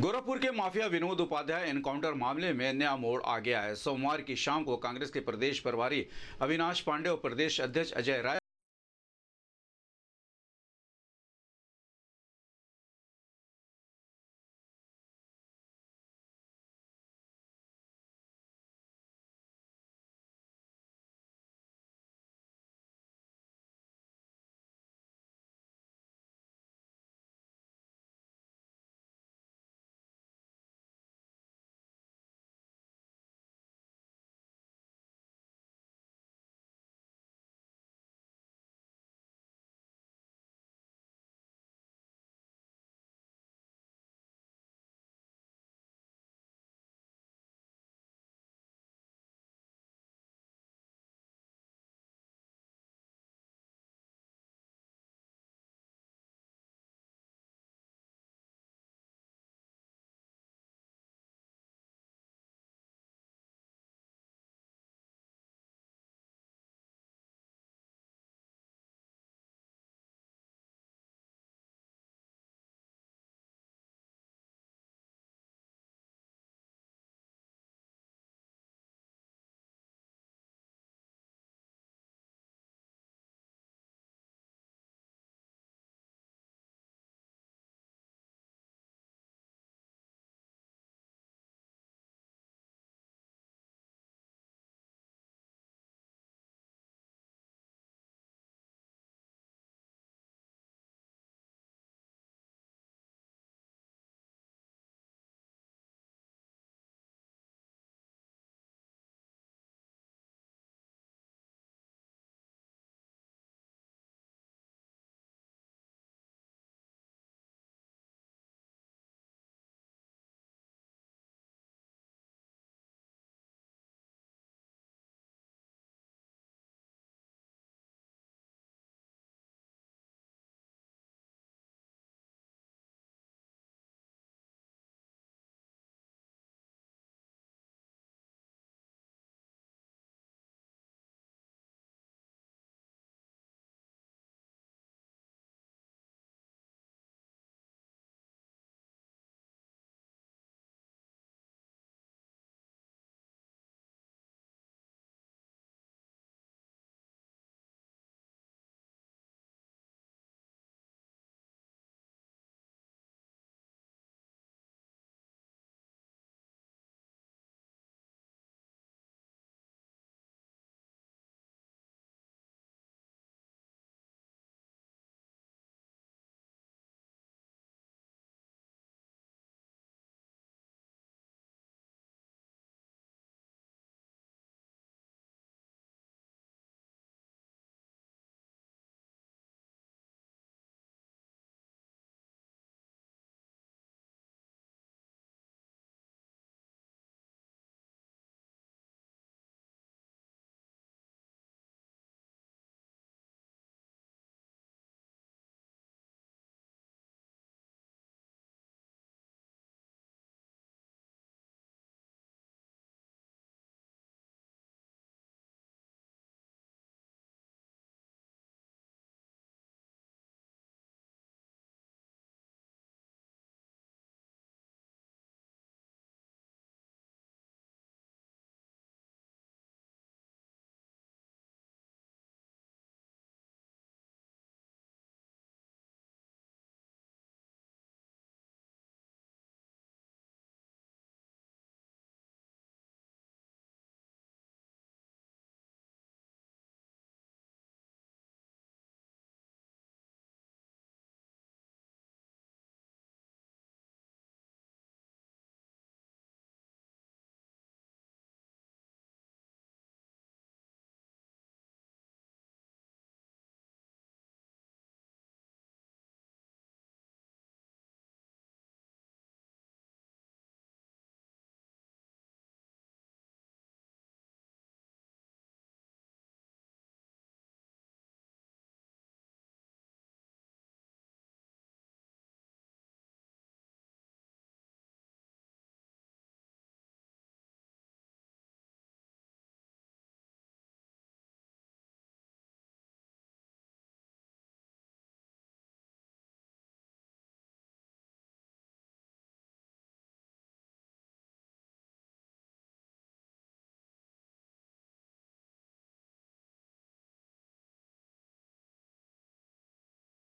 गोरखपुर के mafia Vinod Upadhyay encounter मामले में नया मोड़ आ गया है सोमवार की शाम को कांग्रेस के प्रदेश प्रभारी अविनाश पांडे और प्रदेश अध्यक्ष अजय राय